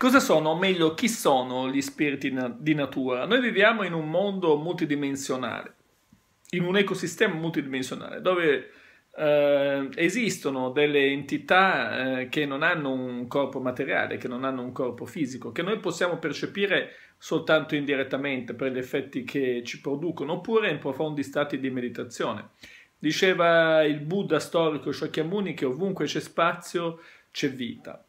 Cosa sono, o meglio, chi sono gli spiriti di natura? Noi viviamo in un mondo multidimensionale, in un ecosistema multidimensionale, dove eh, esistono delle entità eh, che non hanno un corpo materiale, che non hanno un corpo fisico, che noi possiamo percepire soltanto indirettamente per gli effetti che ci producono, oppure in profondi stati di meditazione. Diceva il Buddha storico Shakyamuni che ovunque c'è spazio c'è vita.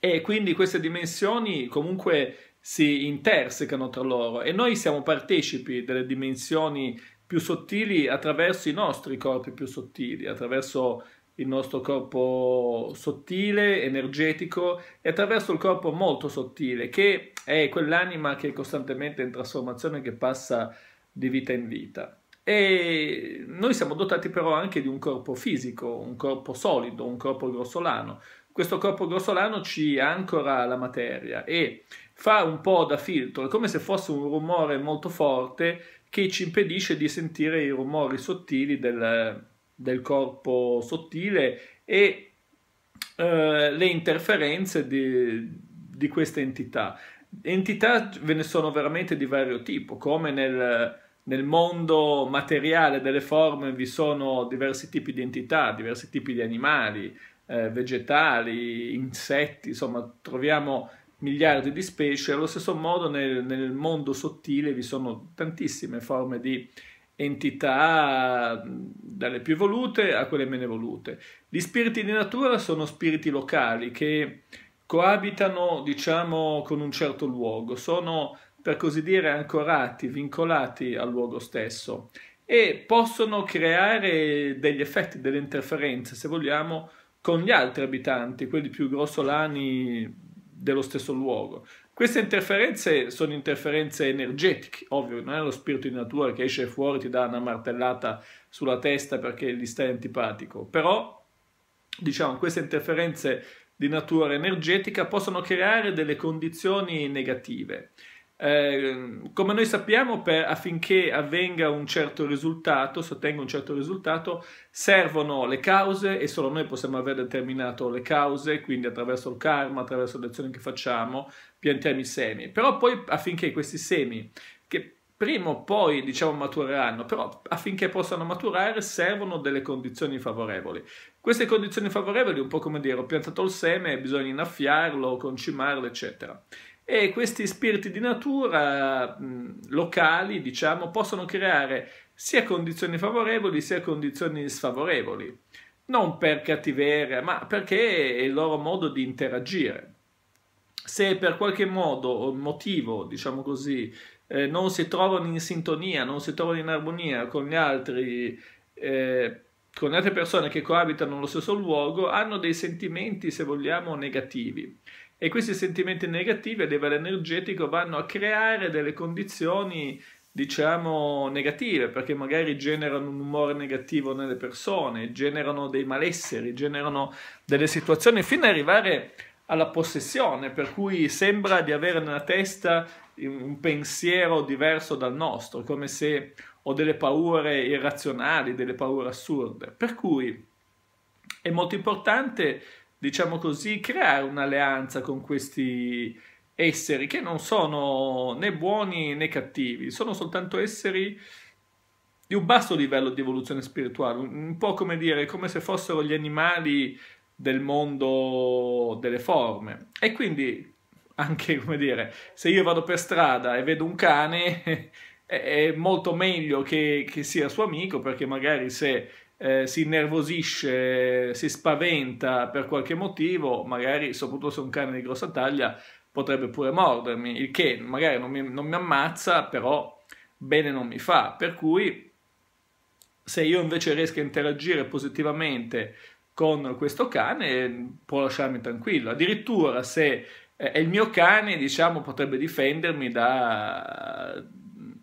E quindi queste dimensioni comunque si intersecano tra loro e noi siamo partecipi delle dimensioni più sottili attraverso i nostri corpi più sottili, attraverso il nostro corpo sottile, energetico e attraverso il corpo molto sottile, che è quell'anima che è costantemente in trasformazione, che passa di vita in vita. E noi siamo dotati però anche di un corpo fisico, un corpo solido, un corpo grossolano, questo corpo grossolano ci ancora la materia e fa un po' da filtro, è come se fosse un rumore molto forte che ci impedisce di sentire i rumori sottili del, del corpo sottile e eh, le interferenze di, di queste entità. Entità ve ne sono veramente di vario tipo, come nel, nel mondo materiale delle forme vi sono diversi tipi di entità, diversi tipi di animali, eh, vegetali, insetti, insomma troviamo miliardi di specie, allo stesso modo nel, nel mondo sottile vi sono tantissime forme di entità dalle più evolute a quelle meno evolute. Gli spiriti di natura sono spiriti locali che coabitano, diciamo, con un certo luogo, sono per così dire ancorati, vincolati al luogo stesso e possono creare degli effetti, delle interferenze, se vogliamo, con gli altri abitanti, quelli più grossolani dello stesso luogo. Queste interferenze sono interferenze energetiche, ovvio, non è lo spirito di natura che esce fuori e ti dà una martellata sulla testa perché gli stai antipatico, però diciamo queste interferenze di natura energetica possono creare delle condizioni negative. Ehm, come noi sappiamo, per, affinché avvenga un certo risultato, si ottenga un certo risultato, servono le cause e solo noi possiamo aver determinato le cause, quindi attraverso il karma, attraverso le azioni che facciamo, piantiamo i semi. Però poi affinché questi semi, che prima o poi diciamo matureranno, però affinché possano maturare servono delle condizioni favorevoli. Queste condizioni favorevoli, un po' come dire, ho piantato il seme, bisogna innaffiarlo, concimarlo, eccetera e questi spiriti di natura mm, locali, diciamo, possono creare sia condizioni favorevoli sia condizioni sfavorevoli, non per cattiveria, ma perché è il loro modo di interagire. Se per qualche modo o motivo, diciamo così, eh, non si trovano in sintonia, non si trovano in armonia con gli altri, eh, con altre persone che coabitano nello stesso luogo, hanno dei sentimenti, se vogliamo, negativi e questi sentimenti negativi a livello energetico vanno a creare delle condizioni diciamo negative perché magari generano un umore negativo nelle persone, generano dei malesseri, generano delle situazioni fino ad arrivare alla possessione, per cui sembra di avere nella testa un pensiero diverso dal nostro, come se ho delle paure irrazionali, delle paure assurde. Per cui è molto importante diciamo così, creare un'alleanza con questi esseri che non sono né buoni né cattivi, sono soltanto esseri di un basso livello di evoluzione spirituale, un po' come dire, come se fossero gli animali del mondo delle forme. E quindi, anche come dire, se io vado per strada e vedo un cane, è molto meglio che, che sia suo amico, perché magari se eh, si innervosisce, si spaventa per qualche motivo, magari soprattutto se è un cane di grossa taglia potrebbe pure mordermi, il che magari non mi, non mi ammazza, però bene non mi fa. Per cui se io invece riesco a interagire positivamente con questo cane, può lasciarmi tranquillo. Addirittura se eh, è il mio cane, diciamo, potrebbe difendermi da,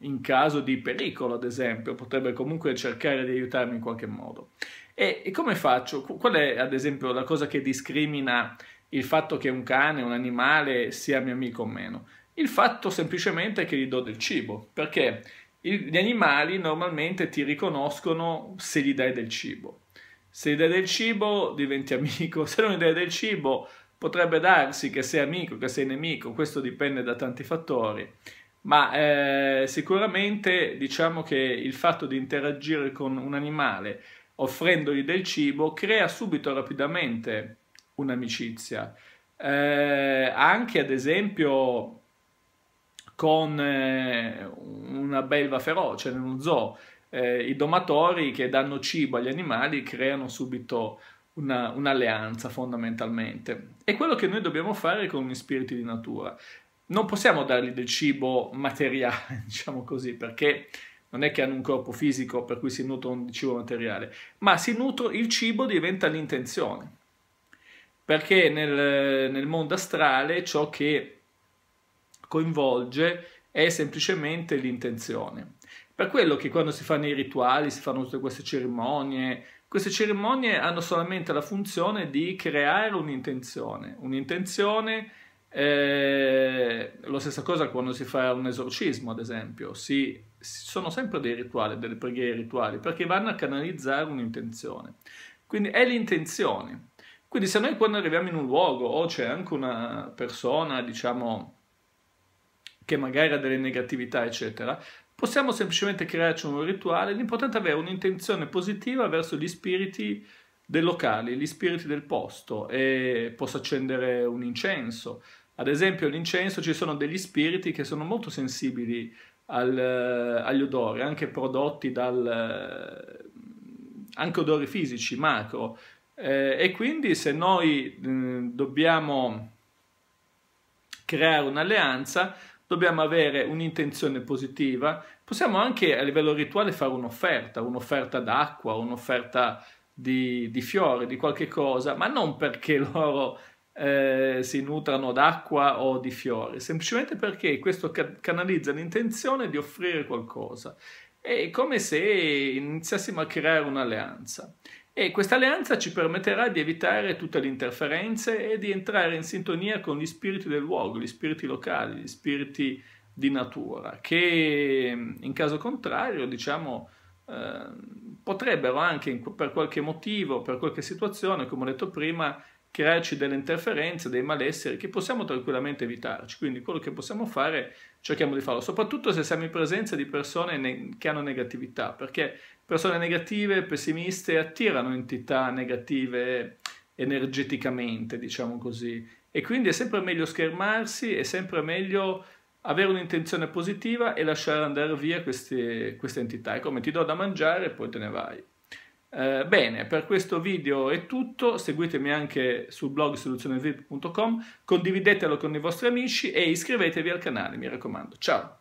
in caso di pericolo, ad esempio, potrebbe comunque cercare di aiutarmi in qualche modo. E, e come faccio? Qual è, ad esempio, la cosa che discrimina il fatto che un cane, un animale sia mio amico o meno? Il fatto semplicemente che gli do del cibo, perché gli animali normalmente ti riconoscono se gli dai del cibo. Se gli dai del cibo diventi amico, se non gli dai del cibo potrebbe darsi che sei amico, che sei nemico, questo dipende da tanti fattori ma eh, sicuramente diciamo che il fatto di interagire con un animale offrendogli del cibo crea subito rapidamente un'amicizia. Eh, anche ad esempio con eh, una belva feroce in uno zoo, eh, i domatori che danno cibo agli animali creano subito un'alleanza un fondamentalmente. È quello che noi dobbiamo fare con gli spiriti di natura non possiamo dargli del cibo materiale, diciamo così, perché non è che hanno un corpo fisico per cui si nutrono di cibo materiale, ma nutro, il cibo diventa l'intenzione. Perché nel, nel mondo astrale ciò che coinvolge è semplicemente l'intenzione. Per quello che quando si fanno i rituali, si fanno tutte queste cerimonie, queste cerimonie hanno solamente la funzione di creare un'intenzione, un'intenzione eh, lo stessa cosa quando si fa un esorcismo, ad esempio, si, sono sempre dei rituali, delle preghiere rituali, perché vanno a canalizzare un'intenzione. Quindi è l'intenzione. Quindi se noi quando arriviamo in un luogo o c'è anche una persona, diciamo, che magari ha delle negatività, eccetera, possiamo semplicemente crearci un rituale, l'importante è avere un'intenzione positiva verso gli spiriti del locale, gli spiriti del posto, e posso accendere un incenso, ad esempio l'incenso ci sono degli spiriti che sono molto sensibili al, eh, agli odori, anche prodotti dal... Eh, anche odori fisici, macro. Eh, e quindi se noi mh, mm, dobbiamo creare un'alleanza, dobbiamo avere un'intenzione positiva, possiamo anche a livello rituale fare un'offerta, un'offerta d'acqua, un'offerta di, di fiori, di qualche cosa, ma non perché loro eh, si nutrano d'acqua o di fiori, semplicemente perché questo ca- canalizza l'intenzione di offrire qualcosa. È come se iniziassimo a creare un'alleanza e questa alleanza ci permetterà di evitare tutte le interferenze e di entrare in sintonia con gli spiriti del luogo, gli spiriti locali, gli spiriti di natura, che in caso contrario, diciamo, eh, potrebbero anche per qualche motivo, per qualche situazione, come ho detto prima, crearci delle interferenze, dei malesseri che possiamo tranquillamente evitarci. Quindi quello che possiamo fare cerchiamo di farlo, soprattutto se siamo in presenza di persone che hanno negatività, perché persone negative, pessimiste attirano entità negative energeticamente, diciamo così. E quindi è sempre meglio schermarsi, è sempre meglio avere un'intenzione positiva e lasciare andare via queste, queste entità. È come ti do da mangiare e poi te ne vai. Eh, bene, per questo video è tutto, seguitemi anche sul blog soluzionevip.com, condividetelo con i vostri amici e iscrivetevi al canale, mi raccomando. Ciao!